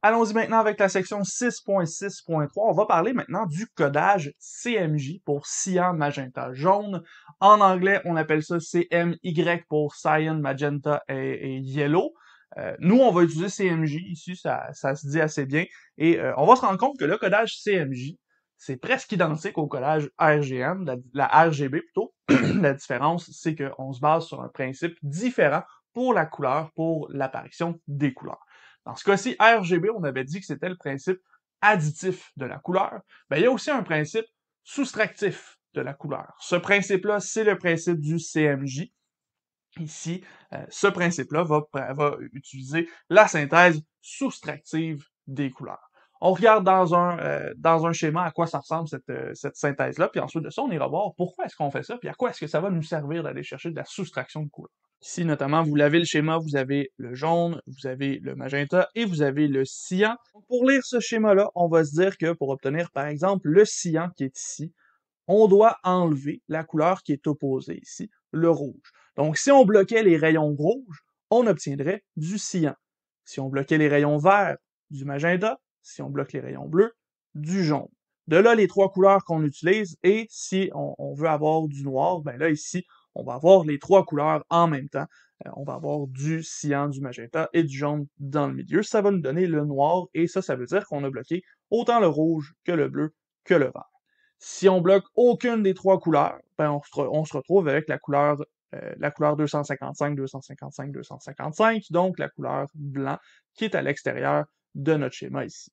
Allons-y maintenant avec la section 6.6.3. On va parler maintenant du codage CMJ pour cyan magenta jaune. En anglais, on appelle ça CMY pour cyan magenta et, yellow. Euh, nous, on va utiliser CMJ ici, ça, se dit assez bien. Et euh, on va se rendre compte que le codage CMJ, c'est presque identique au codage RGM, la RGB plutôt. la différence, c'est qu'on se base sur un principe différent pour la couleur, pour l'apparition des couleurs. Dans ce cas-ci, RGB, on avait dit que c'était le principe additif de la couleur. Bien, il y a aussi un principe soustractif de la couleur. Ce principe-là, c'est le principe du CMJ. Ici, euh, ce principe-là va, va utiliser la synthèse soustractive des couleurs on regarde dans un, euh, dans un schéma à quoi ça ressemble cette, euh, cette synthèse-là, puis ensuite de ça, on ira voir pourquoi est-ce qu'on fait ça, puis à quoi est-ce que ça va nous servir d'aller chercher de la soustraction de couleurs. Ici, notamment, vous l'avez le schéma, vous avez le jaune, vous avez le magenta et vous avez le cyan. Pour lire ce schéma-là, on va se dire que pour obtenir, par exemple, le cyan qui est ici, on doit enlever la couleur qui est opposée ici, le rouge. Donc, si on bloquait les rayons rouges, on obtiendrait du cyan. Si on bloquait les rayons verts, du magenta si on bloque les rayons bleus, du jaune. De là, les trois couleurs qu'on utilise, et si on, veut avoir du noir, ben là, ici, on va avoir les trois couleurs en même temps. Euh, on va avoir du cyan, du magenta et du jaune dans le milieu. Ça va nous donner le noir, et ça, ça veut dire qu'on a bloqué autant le rouge que le bleu que le vert. Si on bloque aucune des trois couleurs, ben on, se, retrouve avec la couleur euh, la couleur 255, 255, 255, donc la couleur blanc qui est à l'extérieur de notre schéma ici.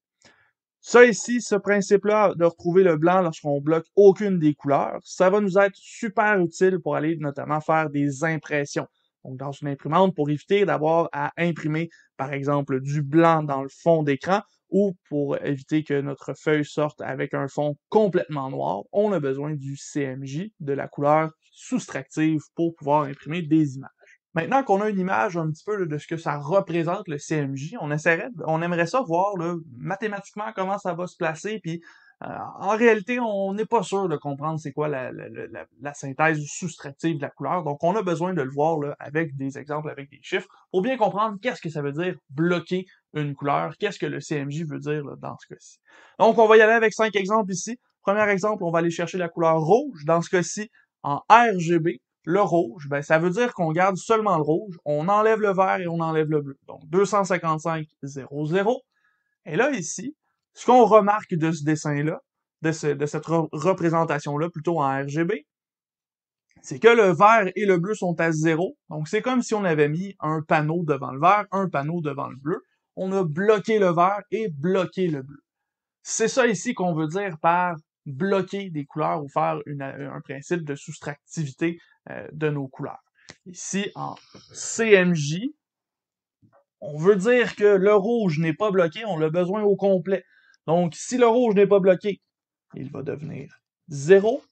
Ça ici, ce principe-là de retrouver le blanc lorsqu'on bloque aucune des couleurs, ça va nous être super utile pour aller notamment faire des impressions. Donc dans une imprimante, pour éviter d'avoir à imprimer par exemple du blanc dans le fond d'écran ou pour éviter que notre feuille sorte avec un fond complètement noir, on a besoin du CMJ, de la couleur soustractive pour pouvoir imprimer des images. Maintenant qu'on a une image un petit peu de ce que ça représente le CMJ, on essaierait, on aimerait ça voir là, mathématiquement comment ça va se placer, puis euh, en réalité, on n'est pas sûr de comprendre c'est quoi la, synthèse soustractive de la couleur. Donc, on a besoin de le voir là, avec des exemples, avec des chiffres, pour bien comprendre qu'est-ce que ça veut dire bloquer une couleur, qu'est-ce que le CMJ veut dire dans ce cas-ci. Donc, on va y aller avec cinq exemples ici. Premier exemple, on va aller chercher la couleur rouge. Dans ce cas-ci, en RGB, le rouge, ben, ça veut dire qu'on garde seulement le rouge, on enlève le vert et on enlève le bleu. Donc 255, 0, 0. Et là, ici, ce qu'on remarque de ce dessin-là, de, cette représentation-là, plutôt en RGB, c'est que le vert et le bleu sont à zéro. Donc c'est comme si on avait mis un panneau devant le vert, un panneau devant le bleu. On a bloqué le vert et bloqué le bleu. C'est ça ici qu'on veut dire par bloquer des couleurs ou faire un principe de soustractivité euh, de nos couleurs. Ici, en CMJ, on veut dire que le rouge n'est pas bloqué, on l'a besoin au complet. Donc, si le rouge n'est pas bloqué, il va devenir 0.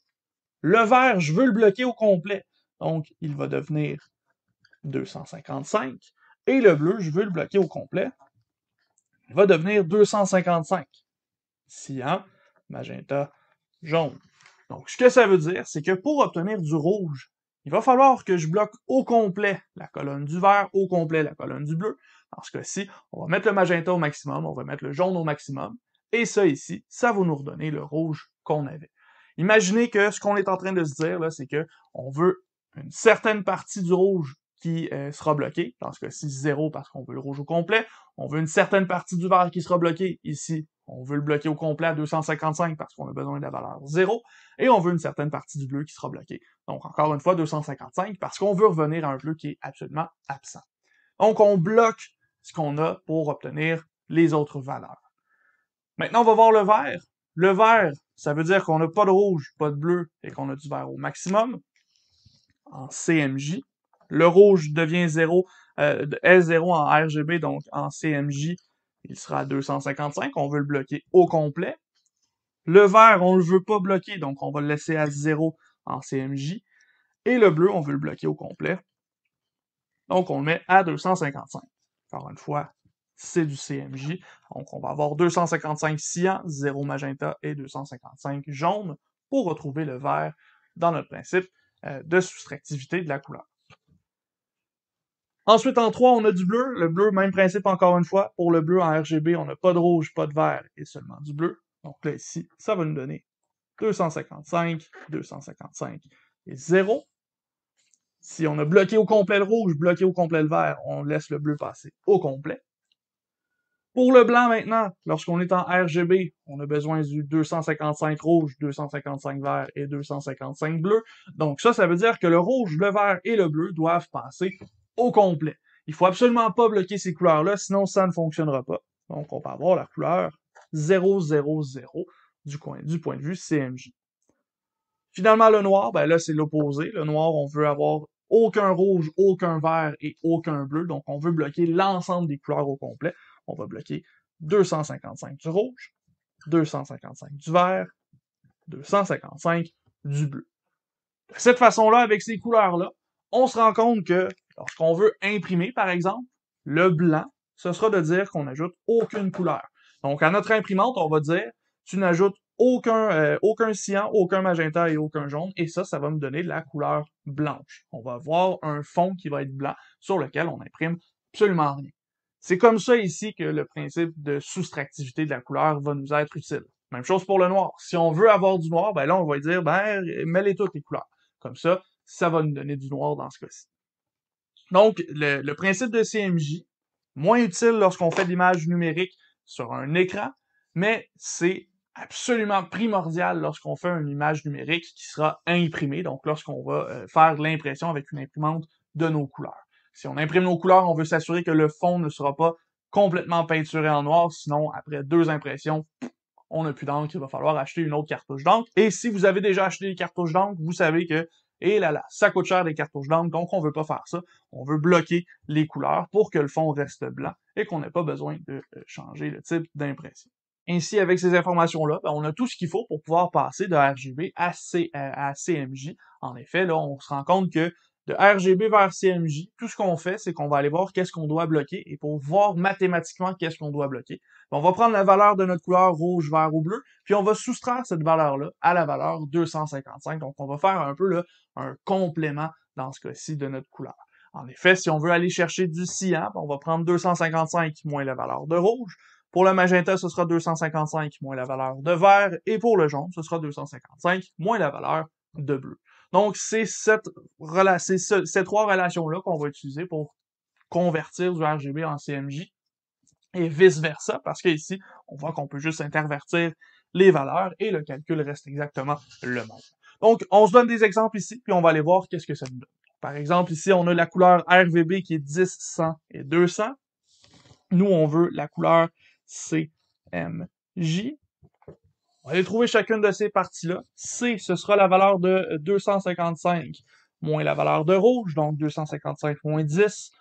Le vert, je veux le bloquer au complet. Donc, il va devenir 255. Et le bleu, je veux le bloquer au complet. Il va devenir 255. Ici, hein, magenta jaune. Donc, ce que ça veut dire, c'est que pour obtenir du rouge il va falloir que je bloque au complet la colonne du vert, au complet la colonne du bleu. Dans ce cas-ci, on va mettre le magenta au maximum, on va mettre le jaune au maximum. Et ça ici, ça va nous redonner le rouge qu'on avait. Imaginez que ce qu'on est en train de se dire, là, c'est que on veut une certaine partie du rouge qui euh, sera bloquée. Dans ce cas-ci, 0 parce qu'on veut le rouge au complet. On veut une certaine partie du vert qui sera bloquée. Ici, on veut le bloquer au complet à 255 parce qu'on a besoin de la valeur 0, et on veut une certaine partie du bleu qui sera bloquée. Donc encore une fois, 255 parce qu'on veut revenir à un bleu qui est absolument absent. Donc on bloque ce qu'on a pour obtenir les autres valeurs. Maintenant, on va voir le vert. Le vert, ça veut dire qu'on n'a pas de rouge, pas de bleu, et qu'on a du vert au maximum en CMJ. Le rouge devient 0, euh, S0 en RGB, donc en CMJ, il sera à 255. On veut le bloquer au complet. Le vert, on ne le veut pas bloquer, donc on va le laisser à 0 en CMJ. Et le bleu, on veut le bloquer au complet. Donc, on le met à 255. Encore une fois, c'est du CMJ. Donc, on va avoir 255 cyan, 0 magenta et 255 jaune pour retrouver le vert dans notre principe euh, de soustractivité de la couleur. Ensuite, en 3, on a du bleu. Le bleu, même principe encore une fois. Pour le bleu, en RGB, on n'a pas de rouge, pas de vert et seulement du bleu. Donc là, ici, ça va nous donner 255, 255 et 0. Si on a bloqué au complet le rouge, bloqué au complet le vert, on laisse le bleu passer au complet. Pour le blanc maintenant, lorsqu'on est en RGB, on a besoin du 255 rouge, 255 vert et 255 bleu. Donc ça, ça veut dire que le rouge, le vert et le bleu doivent passer au complet. Il faut absolument pas bloquer ces couleurs-là, sinon ça ne fonctionnera pas. Donc, on va avoir la couleur 000 du, du point de vue CMJ. Finalement, le noir, ben là, c'est l'opposé. Le noir, on veut avoir aucun rouge, aucun vert et aucun bleu. Donc, on veut bloquer l'ensemble des couleurs au complet. On va bloquer 255 du rouge, 255 du vert, 255 du bleu. De cette façon-là, avec ces couleurs-là, on se rend compte que qu'on veut imprimer, par exemple, le blanc, ce sera de dire qu'on n'ajoute aucune couleur. Donc, à notre imprimante, on va dire, tu n'ajoutes aucun, euh, aucun cyan, aucun magenta et aucun jaune, et ça, ça va me donner de la couleur blanche. On va avoir un fond qui va être blanc sur lequel on imprime absolument rien. C'est comme ça ici que le principe de soustractivité de la couleur va nous être utile. Même chose pour le noir. Si on veut avoir du noir, ben là, on va dire, ben, mets-les toutes les couleurs. Comme ça, ça va nous donner du noir dans ce cas-ci. Donc, le, principe de CMJ, moins utile lorsqu'on fait de l'image numérique sur un écran, mais c'est absolument primordial lorsqu'on fait une image numérique qui sera imprimée, donc lorsqu'on va euh, faire l'impression avec une imprimante de nos couleurs. Si on imprime nos couleurs, on veut s'assurer que le fond ne sera pas complètement peinturé en noir, sinon après deux impressions, on n'a plus d'encre, il va falloir acheter une autre cartouche d'encre. Et si vous avez déjà acheté des cartouches d'encre, vous savez que et là là, ça coûte cher des cartouches d'encre, donc on veut pas faire ça. On veut bloquer les couleurs pour que le fond reste blanc et qu'on n'ait pas besoin de euh, changer le type d'impression. Ainsi, avec ces informations-là, ben, on a tout ce qu'il faut pour pouvoir passer de RGB à, euh, à, CMJ. En effet, là, on se rend compte que de RGB vers CMJ, tout ce qu'on fait, c'est qu'on va aller voir qu'est-ce qu'on doit bloquer et pour voir mathématiquement qu'est-ce qu'on doit bloquer. Ben, on va prendre la valeur de notre couleur rouge, vert ou bleu, puis on va soustraire cette valeur-là à la valeur 255. Donc, on va faire un peu un complément dans ce cas-ci de notre couleur. En effet, si on veut aller chercher du cyan, ben, on va prendre 255 moins la valeur de rouge. Pour le magenta, ce sera 255 moins la valeur de vert. Et pour le jaune, ce sera 255 moins la valeur de bleu. Donc, c'est cette ces trois relations-là qu'on va utiliser pour convertir du RGB en CMJ et vice-versa, parce qu'ici, on voit qu'on peut juste intervertir les valeurs et le calcul reste exactement le même. Donc, on se donne des exemples ici, puis on va aller voir qu'est-ce que ça nous donne. Par exemple, ici, on a la couleur RVB qui est 10, 100 et 200. Nous, on veut la couleur CMJ. On va aller trouver chacune de ces parties-là. C, ce sera la valeur de 255 euh, moins la valeur de rouge, donc 255 moins 10,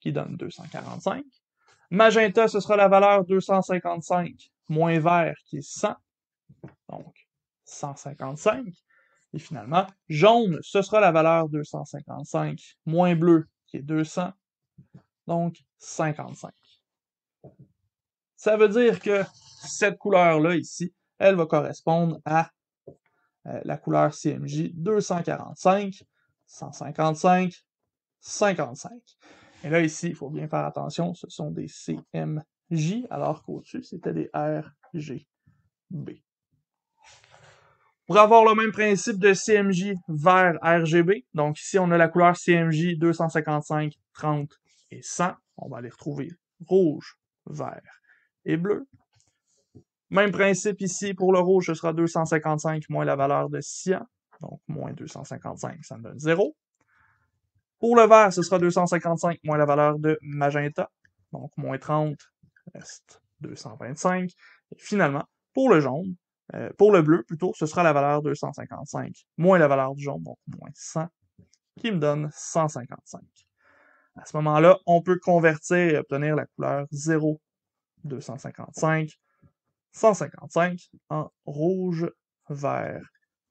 qui donne 245. Magenta, ce sera la valeur 255 moins vert, qui est 100, donc 155. Et finalement, jaune, ce sera la valeur 255 moins bleu, qui est 200, donc 55. Ça veut dire que cette couleur-là ici, elle va correspondre à euh, la couleur CMJ 245, 155, 55. Et là, ici, il faut bien faire attention, ce sont des CMJ, alors qu'au-dessus, c'était des RGB. Pour avoir le même principe de CMJ vers RGB, donc ici, on a la couleur CMJ 255, 30 et 100. On va les retrouver rouge, vert et bleu. Même principe ici pour le rouge, ce sera 255 moins la valeur de cyan, Donc, moins 255, ça me donne 0. Pour le vert, ce sera 255 moins la valeur de magenta. Donc, moins 30, reste 225. Et finalement, pour le jaune, euh, pour le bleu plutôt, ce sera la valeur 255 moins la valeur du jaune, donc moins 100, qui me donne 155. À ce moment-là, on peut convertir et obtenir la couleur 0, 255 155 en rouge, vert,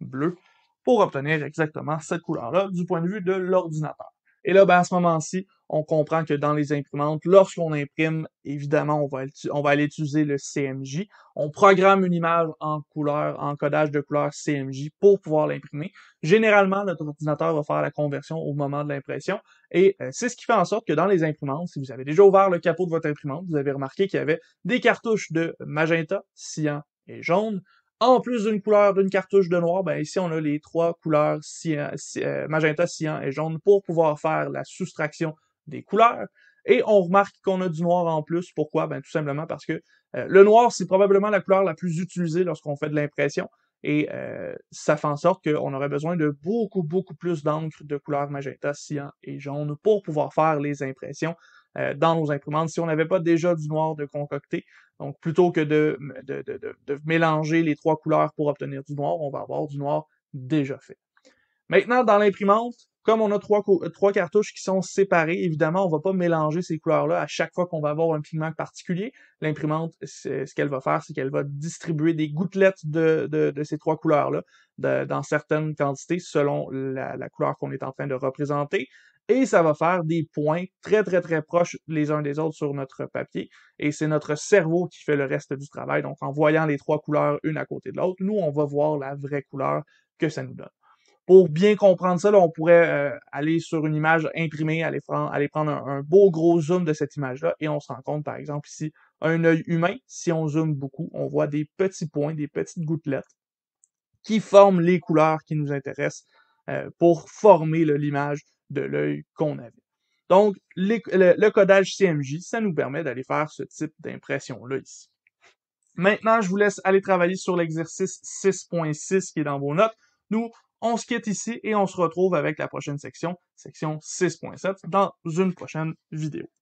bleu, pour obtenir exactement cette couleur-là du point de vue de l'ordinateur. Et là, ben, à ce moment-ci, on comprend que dans les imprimantes, lorsqu'on imprime, évidemment, on va, on va aller utiliser le CMJ. On programme une image en couleur, en codage de couleur CMJ pour pouvoir l'imprimer. Généralement, notre ordinateur va faire la conversion au moment de l'impression. Et euh, c'est ce qui fait en sorte que dans les imprimantes, si vous avez déjà ouvert le capot de votre imprimante, vous avez remarqué qu'il y avait des cartouches de magenta, cyan et jaune. En plus d'une couleur, d'une cartouche de noir, ben ici on a les trois couleurs euh, magenta, cyan et jaune pour pouvoir faire la soustraction des couleurs. Et on remarque qu'on a du noir en plus. Pourquoi? Ben, tout simplement parce que euh, le noir, c'est probablement la couleur la plus utilisée lorsqu'on fait de l'impression. Et euh, ça fait en sorte qu'on aurait besoin de beaucoup, beaucoup plus d'encre de couleur magenta, cyan et jaune pour pouvoir faire les impressions euh, dans nos imprimantes si on n'avait pas déjà du noir de concocter, Donc, plutôt que de, de, de, de mélanger les trois couleurs pour obtenir du noir, on va avoir du noir déjà fait. Maintenant, dans l'imprimante, comme on a trois, trois cartouches qui sont séparées, évidemment, on va pas mélanger ces couleurs-là à chaque fois qu'on va avoir un pigment particulier. L'imprimante, ce qu'elle va faire, c'est qu'elle va distribuer des gouttelettes de, ces trois couleurs-là dans certaines quantités selon la, la couleur qu'on est en train de représenter et ça va faire des points très, très, très proches les uns des autres sur notre papier. Et c'est notre cerveau qui fait le reste du travail. Donc, en voyant les trois couleurs une à côté de l'autre, nous, on va voir la vraie couleur que ça nous donne. Pour bien comprendre ça, on pourrait euh, aller sur une image imprimée, aller, prendre, prendre un, beau gros zoom de cette image-là et on se rend compte, par exemple, ici, un œil humain, si on zoome beaucoup, on voit des petits points, des petites gouttelettes qui forment les couleurs qui nous intéressent euh, pour former l'image de l'œil qu'on avait. Donc, le, le codage CMJ, ça nous permet d'aller faire ce type d'impression-là ici. Maintenant, je vous laisse aller travailler sur l'exercice 6.6 qui est dans vos notes. Nous, on se quitte ici et on se retrouve avec la prochaine section, section 6.7, dans une prochaine vidéo.